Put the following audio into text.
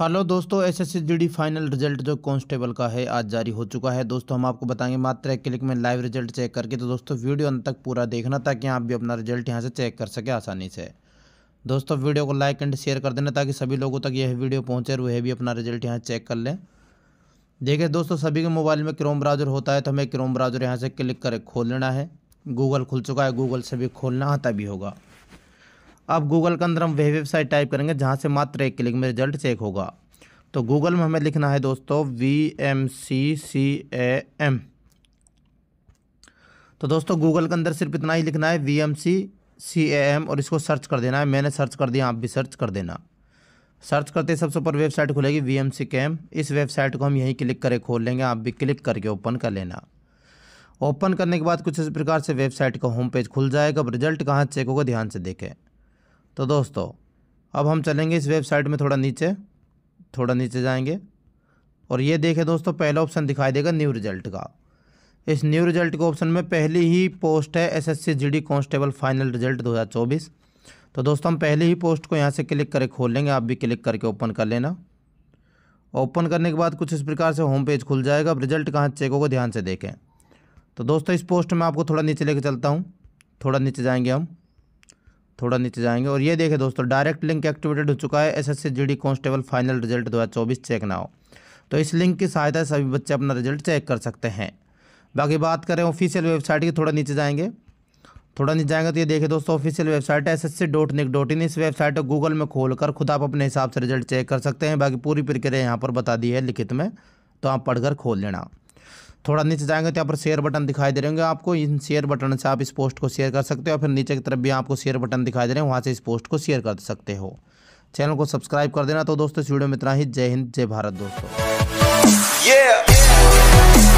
Hello दोस्तों S S final result जो constable का है आज जारी हो चुका है दोस्तों हम आपको बताएंगे मात्र एक क्लिक में लाइव रिजल्ट चेक करके तो दोस्तों वीडियो अंत तक पूरा देखना ताकि आप भी अपना रिजल्ट यहां से चेक कर सके आसानी से दोस्तों वीडियो को लाइक एंड शेयर कर देना ताकि सभी लोगों तक यह वीडियो पहुँचे और वह भी अपना रिजल्ट यहाँ चेक कर लें देखिए दोस्तों सभी के मोबाइल में क्रोम ब्राउजर होता है तो हमें क्रोम ब्राउजर यहाँ से क्लिक कर खोल लेना है गूगल खुल चुका है गूगल से भी खोलना आता भी होगा आप गूगल के अंदर हम वह वेबसाइट टाइप करेंगे जहाँ से मात्र एक क्लिक में रिजल्ट चेक होगा तो गूगल में हमें लिखना है दोस्तों V M C C A M तो दोस्तों गूगल के अंदर सिर्फ इतना ही लिखना है V M C C A M और इसको सर्च कर देना है मैंने सर्च कर दिया आप भी सर्च कर देना सर्च करते सबसे ऊपर वेबसाइट खुलेगी वी एम सी कैम इस वेबसाइट को हम यहीं क्लिक करें खोल लेंगे आप भी क्लिक करके ओपन कर लेना ओपन करने के बाद कुछ इस प्रकार से वेबसाइट का होम पेज खुल जाएगा अब रिजल्ट कहाँ चेक होगा ध्यान से देखें तो दोस्तों अब हम चलेंगे इस वेबसाइट में थोड़ा नीचे थोड़ा नीचे जाएंगे और ये देखें दोस्तों पहला ऑप्शन दिखाई देगा न्यू रिजल्ट का इस न्यू रिजल्ट के ऑप्शन में पहली ही पोस्ट है SSC GD constable final result 2024 तो दोस्तों हम पहले ही पोस्ट को यहाँ से क्लिक करके खोल लेंगे आप भी क्लिक करके ओपन कर लेना ओपन करने के बाद कुछ इस प्रकार से होम पेज खुल जाएगा अब रिजल्ट कहाँ चेक होगा ध्यान से देखें तो दोस्तों इस पोस्ट में आपको थोड़ा नीचे लेके चलता हूँ थोड़ा नीचे जाएंगे हम थोड़ा नीचे जाएंगे और ये देखें दोस्तों डायरेक्ट लिंक एक्टिवेटेड हो चुका है S S constable final result दो चेक ना हो तो इस लिंक की सहायता से सभी बच्चे अपना रिजल्ट चेक कर सकते हैं बाकी बात करें ऑफिशियल वेबसाइट की थोड़ा नीचे जाएंगे थोड़ा नीचे जाएंगे तो ये देखें दोस्तों ऑफिशियल वेबसाइट है एस एस इस वेबसाइट को गूगल में खोल कर खुद आप अपने हिसाब से रिजल्ट चेक कर सकते हैं बाकी पूरी प्रक्रिया यहाँ पर बता दी है लिखित में तो आप पढ़कर खोल लेना थोड़ा नीचे जाएंगे तो यहाँ पर शेयर बटन दिखाई दे रहे होंगे आपको इन शेयर बटन से आप इस पोस्ट को शेयर कर सकते हो फिर नीचे की तरफ भी आपको शेयर बटन दिखाई दे रहे हैं वहाँ से इस पोस्ट को शेयर कर सकते हो चैनल को सब्सक्राइब कर देना तो दोस्तों इस वीडियो में इतना ही जय हिंद जय भारत दोस्तों yeah.